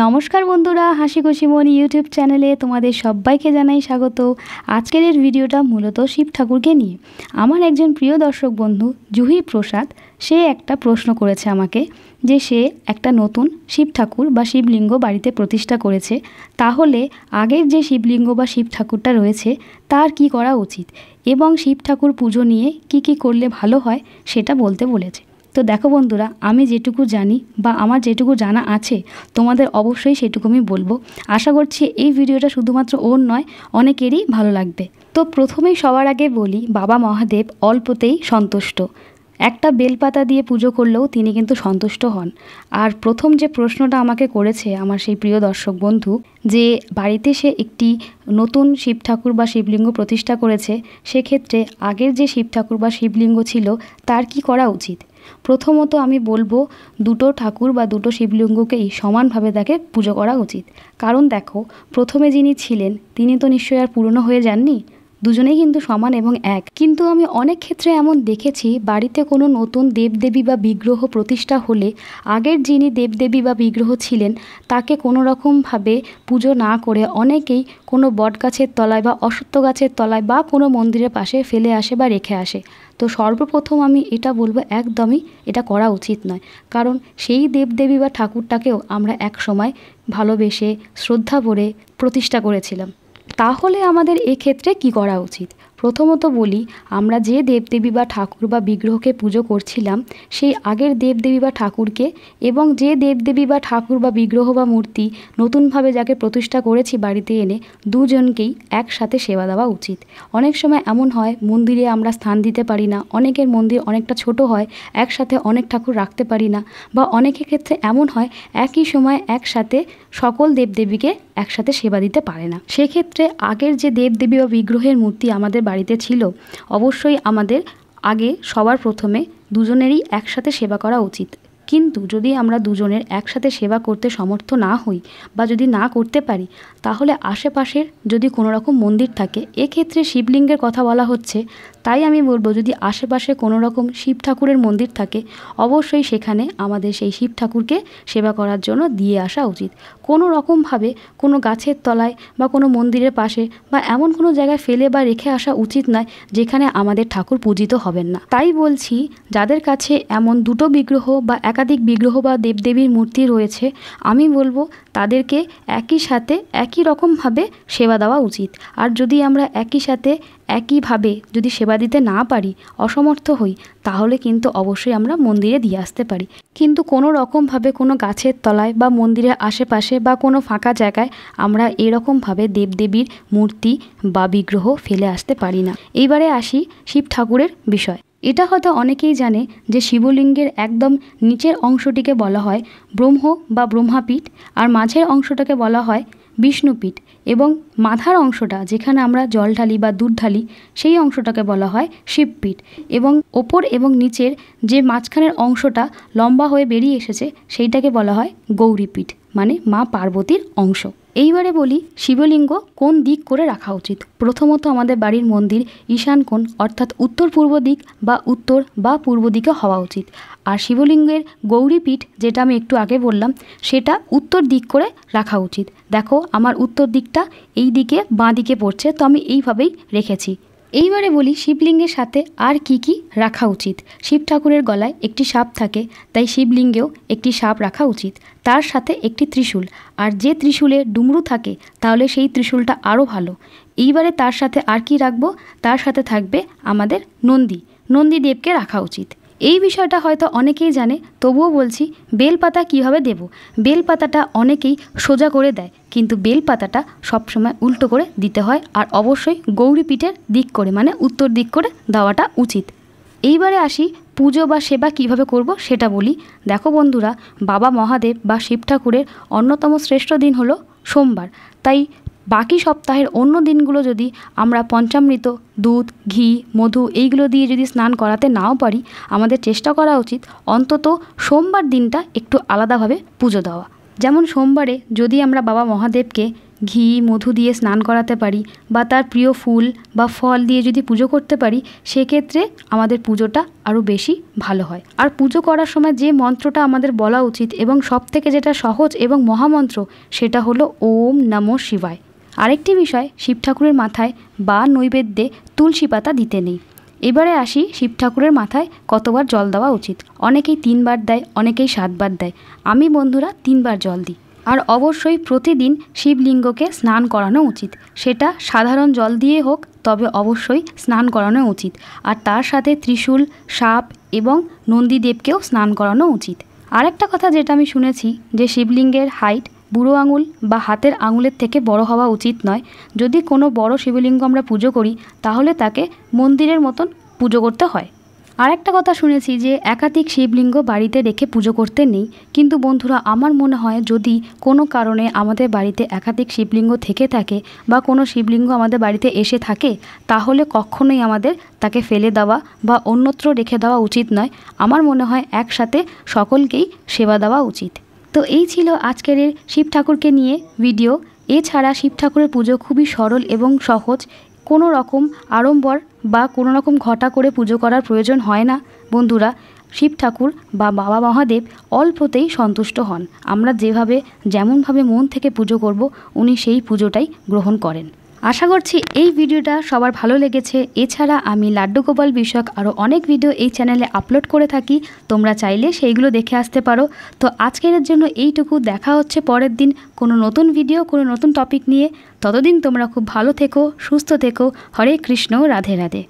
নমস্কার বন্ধুরা হাসি খুশি মন ইউটিউব চ্যানেলে তোমাদের সবাইকে জানাই স্বাগত আজকের এর ভিডিওটা মূলত শিব ঠাকুরকে নিয়ে আমার একজন প্রিয় দর্শক বন্ধু জুহি প্রসাদ সে একটা প্রশ্ন করেছে আমাকে যে সে একটা নতুন শিব ঠাকুর বা শিবলিঙ্গ বাড়িতে প্রতিষ্ঠা করেছে তাহলে আগের যে শিবলিঙ্গ বা শিব ঠাকুরটা রয়েছে তার কি করা উচিত এবং শিব ঠাকুর পুজো নিয়ে কি কি করলে ভালো হয় সেটা বলতে বলেছে তো দেখো বন্ধুরা আমি যেটুকু জানি বা আমার যেটুকু জানা আছে তোমাদের অবশ্যই সেটুকু আমি বলবো আশা করছি এই ভিডিওটা শুধুমাত্র ওর নয় অনেকেরই ভালো লাগবে তো প্রথমেই সবার আগে বলি বাবা মহাদেব অল্পতেই সন্তুষ্ট একটা বেলপাতা দিয়ে পুজো করলেও তিনি কিন্তু সন্তুষ্ট হন আর প্রথম যে প্রশ্নটা আমাকে করেছে আমার সেই প্রিয় দর্শক বন্ধু যে বাড়িতে সে একটি নতুন শিব ঠাকুর বা শিবলিঙ্গ প্রতিষ্ঠা করেছে সেক্ষেত্রে আগের যে শিব ঠাকুর বা শিবলিঙ্গ ছিল তার কি করা উচিত প্রথমত আমি বলবো দুটো ঠাকুর বা দুটো শিবলিঙ্গকেই সমানভাবে তাকে পুজো করা উচিত কারণ দেখো প্রথমে যিনি ছিলেন তিনি তো নিশ্চয়ই আর পুরনো হয়ে যাননি দুজনেই কিন্তু সমান এবং এক কিন্তু আমি অনেক ক্ষেত্রে এমন দেখেছি বাড়িতে কোনো নতুন দেবদেবী বা বিগ্রহ প্রতিষ্ঠা হলে আগের যিনি দেবদেবী বা বিগ্রহ ছিলেন তাকে কোনো রকমভাবে পুজো না করে অনেকেই কোনো বট গাছের তলায় বা অসত্য গাছের তলায় বা কোনো মন্দিরের পাশে ফেলে আসে বা রেখে আসে তো সর্বপ্রথম আমি এটা বলবো একদমই এটা করা উচিত নয় কারণ সেই দেবদেবী বা ঠাকুরটাকেও আমরা এক সময় ভালোবেসে শ্রদ্ধা ভরে প্রতিষ্ঠা করেছিলাম তাহলে আমাদের এক্ষেত্রে কি করা উচিত প্রথমত বলি আমরা যে দেবদেবী বা ঠাকুর বা বিগ্রহকে পুজো করছিলাম সেই আগের দেবদেবী বা ঠাকুরকে এবং যে দেবদেবী বা ঠাকুর বা বিগ্রহ বা মূর্তি নতুনভাবে যাকে প্রতিষ্ঠা করেছি বাড়িতে এনে দুজনকেই একসাথে সেবা দেওয়া উচিত অনেক সময় এমন হয় মন্দিরে আমরা স্থান দিতে পারি না অনেকের মন্দির অনেকটা ছোট হয় একসাথে অনেক ঠাকুর রাখতে পারি না বা অনেকের ক্ষেত্রে এমন হয় একই সময় একসাথে সকল দেবদেবীকে একসাথে সেবা দিতে পারে না সেক্ষেত্রে আগের যে দেবদেবী বা বিগ্রহের মূর্তি আমাদের বাড়িতে ছিল অবশ্যই আমাদের আগে সবার প্রথমে দুজনেরই একসাথে সেবা করা উচিত কিন্তু যদি আমরা দুজনের একসাথে সেবা করতে সমর্থ না হই বা যদি না করতে পারি তাহলে আশেপাশের যদি কোনো রকম মন্দির থাকে এক্ষেত্রে শিবলিঙ্গের কথা বলা হচ্ছে তাই আমি বলবো যদি আশেপাশে কোনো রকম শিব ঠাকুরের মন্দির থাকে অবশ্যই সেখানে আমাদের সেই শিব ঠাকুরকে সেবা করার জন্য দিয়ে আসা উচিত কোনো রকমভাবে কোনো গাছের তলায় বা কোনো মন্দিরের পাশে বা এমন কোনো জায়গায় ফেলে বা রেখে আসা উচিত নয় যেখানে আমাদের ঠাকুর পূজিত হবেন না তাই বলছি যাদের কাছে এমন দুটো বিগ্রহ বা একা একাধিক বিগ্রহ বা দেবদেবীর মূর্তি রয়েছে আমি বলবো তাদেরকে একই সাথে একই রকমভাবে সেবা দেওয়া উচিত আর যদি আমরা একই সাথে একইভাবে যদি সেবা দিতে না পারি অসমর্থ হই তাহলে কিন্তু অবশ্যই আমরা মন্দিরে দিয়ে আসতে পারি কিন্তু কোনো রকমভাবে কোনো গাছের তলায় বা মন্দিরের আশেপাশে বা কোনো ফাঁকা জায়গায় আমরা এরকমভাবে দেবদেবীর মূর্তি বা বিগ্রহ ফেলে আসতে পারি না এইবারে আসি শিব ঠাকুরের বিষয় এটা হয়তো অনেকেই জানে যে শিবলিঙ্গের একদম নিচের অংশটিকে বলা হয় ব্রহ্ম বা ব্রহ্মাপীঠ আর মাঝের অংশটাকে বলা হয় বিষ্ণুপীঠ এবং মাথার অংশটা যেখানে আমরা জল ঢালি বা দুধ ঢালি সেই অংশটাকে বলা হয় শিবপীঠ এবং ওপর এবং নিচের যে মাঝখানের অংশটা লম্বা হয়ে বেরিয়ে এসেছে সেইটাকে বলা হয় গৌরীপীঠ মানে মা পার্বতীর অংশ এইবারে বলি শিবলিঙ্গ কোন দিক করে রাখা উচিত প্রথমত আমাদের বাড়ির মন্দির ঈশান কোণ অর্থাৎ উত্তর পূর্ব দিক বা উত্তর বা পূর্ব দিকে হওয়া উচিত আর শিবলিঙ্গের গৌরীপীঠ যেটা আমি একটু আগে বললাম সেটা উত্তর দিক করে রাখা উচিত দেখো আমার উত্তর দিকটা এই দিকে বাঁ দিকে পড়ছে তো আমি এইভাবেই রেখেছি এইবারে বলি শিবলিঙ্গের সাথে আর কি কি রাখা উচিত শিব ঠাকুরের গলায় একটি সাপ থাকে তাই শিবলিঙ্গেও একটি সাপ রাখা উচিত তার সাথে একটি ত্রিশূল আর যে ত্রিশূলে ডুমরু থাকে তাহলে সেই ত্রিশূলটা আরও ভালো এইবারে তার সাথে আর কি রাখবো তার সাথে থাকবে আমাদের নন্দী নন্দীদেবকে রাখা উচিত এই বিষয়টা হয়তো অনেকেই জানে তবুও বলছি বেলপাতা কিভাবে দেব বেলপাতাটা অনেকেই সোজা করে দেয় কিন্তু বেলপাতাটা সবসময় উল্টো করে দিতে হয় আর অবশ্যই গৌরী পিঠের দিক করে মানে উত্তর দিক করে দেওয়াটা উচিত এইবারে আসি পুজো বা সেবা কিভাবে করব সেটা বলি দেখো বন্ধুরা বাবা মহাদেব বা শিব ঠাকুরের অন্যতম শ্রেষ্ঠ দিন হলো সোমবার তাই বাকি সপ্তাহের অন্য দিনগুলো যদি আমরা পঞ্চামৃত দুধ ঘি মধু এইগুলো দিয়ে যদি স্নান করাতে নাও পারি আমাদের চেষ্টা করা উচিত অন্তত সোমবার দিনটা একটু আলাদাভাবে পুজো দেওয়া যেমন সোমবারে যদি আমরা বাবা মহাদেবকে ঘি মধু দিয়ে স্নান করাতে পারি বা তার প্রিয় ফুল বা ফল দিয়ে যদি পুজো করতে পারি সেক্ষেত্রে আমাদের পুজোটা আরও বেশি ভালো হয় আর পুজো করার সময় যে মন্ত্রটা আমাদের বলা উচিত এবং সব থেকে যেটা সহজ এবং মহামন্ত্র সেটা হলো ওম নমো শিবায় আরেকটি বিষয় শিব ঠাকুরের মাথায় বা নৈবেদ্যে তুলসী পাতা দিতে নেই এবারে আসি শিব ঠাকুরের মাথায় কতবার জল দেওয়া উচিত অনেকেই তিনবার দেয় অনেকেই সাতবার দেয় আমি বন্ধুরা তিনবার জল দিই আর অবশ্যই প্রতিদিন শিবলিঙ্গকে স্নান করানো উচিত সেটা সাধারণ জল দিয়ে হোক তবে অবশ্যই স্নান করানো উচিত আর তার সাথে ত্রিশূল সাপ এবং নন্দীদেবকেও স্নান করানো উচিত আরেকটা কথা যেটা আমি শুনেছি যে শিবলিঙ্গের হাইট বুড়ো আঙুল বা হাতের আঙুলের থেকে বড় হওয়া উচিত নয় যদি কোনো বড় শিবলিঙ্গ আমরা পুজো করি তাহলে তাকে মন্দিরের মতন পুজো করতে হয় আর একটা কথা শুনেছি যে একাধিক শিবলিঙ্গ বাড়িতে রেখে পুজো করতে নেই কিন্তু বন্ধুরা আমার মনে হয় যদি কোনো কারণে আমাদের বাড়িতে একাধিক শিবলিঙ্গ থেকে থাকে বা কোনো শিবলিঙ্গ আমাদের বাড়িতে এসে থাকে তাহলে কখনোই আমাদের তাকে ফেলে দেওয়া বা অন্যত্র রেখে দেওয়া উচিত নয় আমার মনে হয় একসাথে সকলকেই সেবা দেওয়া উচিত তো এই ছিল আজকের শিব ঠাকুরকে নিয়ে ভিডিও এছাড়া শিব ঠাকুরের পুজো খুবই সরল এবং সহজ কোনো রকম আড়ম্বর বা কোনো রকম ঘটা করে পুজো করার প্রয়োজন হয় না বন্ধুরা শিব ঠাকুর বা বাবা মহাদেব অল্পতেই সন্তুষ্ট হন আমরা যেভাবে যেমনভাবে মন থেকে পুজো করব উনি সেই পুজোটাই গ্রহণ করেন আশা করছি এই ভিডিওটা সবার ভালো লেগেছে এছাড়া আমি লাড্ডু গোপাল বিষয়ক আরও অনেক ভিডিও এই চ্যানেলে আপলোড করে থাকি তোমরা চাইলে সেইগুলো দেখে আসতে পারো তো আজকের জন্য এইটুকু দেখা হচ্ছে পরের দিন কোনো নতুন ভিডিও কোনো নতুন টপিক নিয়ে ততদিন তোমরা খুব ভালো থেকো সুস্থ থেকো হরে কৃষ্ণ রাধে রাধে